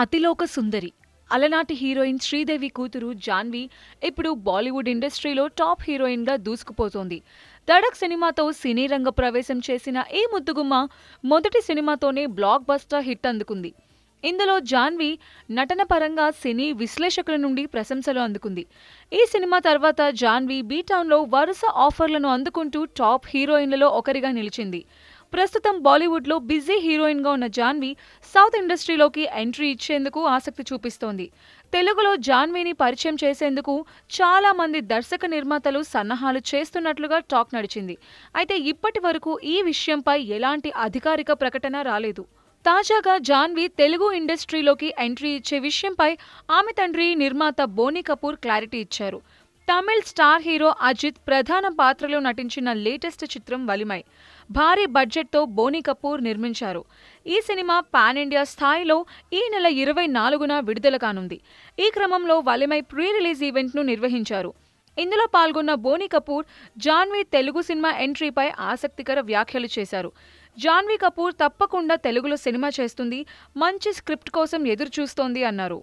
అతిలోక సుందరి అలనాటి హీరోయిన్ శ్రీదేవి కూతురు జాన్వి ఇప్పుడు బాలీవుడ్ ఇండస్ట్రీలో టాప్ హీరోయిన్గా దూసుకుపోతోంది ధడక్ సినిమాతో సినీ రంగ ప్రవేశం చేసిన ఈ ముద్దుగుమ్మ మొదటి సినిమాతోనే బ్లాక్ బస్టర్ హిట్ అందుకుంది ఇందులో జాన్వి నటన పరంగా సినీ విశ్లేషకుల నుండి ప్రశంసలు అందుకుంది ఈ సినిమా తర్వాత జాన్వి బీటౌన్లో వరుస ఆఫర్లను అందుకుంటూ టాప్ హీరోయిన్లలో ఒకరిగా నిలిచింది ప్రస్తుతం బాలీవుడ్లో బిజీ హీరోయిన్గా ఉన్న జాన్వి సౌత్ ఇండస్ట్రీలోకి ఎంట్రీ ఇచ్చేందుకు ఆసక్తి చూపిస్తోంది తెలుగులో జాన్వీని పరిచయం చేసేందుకు చాలా మంది దర్శక నిర్మాతలు సన్నాహాలు చేస్తున్నట్లుగా టాక్ నడిచింది అయితే ఇప్పటి వరకు ఈ విషయంపై ఎలాంటి అధికారిక ప్రకటన రాలేదు తాజాగా జాన్వి తెలుగు ఇండస్ట్రీలోకి ఎంట్రీ ఇచ్చే విషయంపై ఆమె తండ్రి నిర్మాత బోని కపూర్ క్లారిటీ ఇచ్చారు తమిళ్ స్టార్ హీరో అజిత్ ప్రధాన పాత్రలో నటించిన లేటెస్ట్ చిత్రం వలిమై భారీ బడ్జెట్తో బోని కపూర్ నిర్మించారు ఈ సినిమా పాన్ ఇండియా స్థాయిలో ఈ నెల ఇరవై నాలుగున విడుదల కానుంది ఈ క్రమంలో వలిమై ప్రీ రిలీజ్ ఈవెంట్ను నిర్వహించారు ఇందులో పాల్గొన్న బోని కపూర్ జాన్వీ తెలుగు సినిమా ఎంట్రీపై ఆసక్తికర వ్యాఖ్యలు చేశారు జాన్వీ కపూర్ తప్పకుండా తెలుగులో సినిమా చేస్తుంది మంచి స్క్రిప్ట్ కోసం ఎదురు చూస్తోంది అన్నారు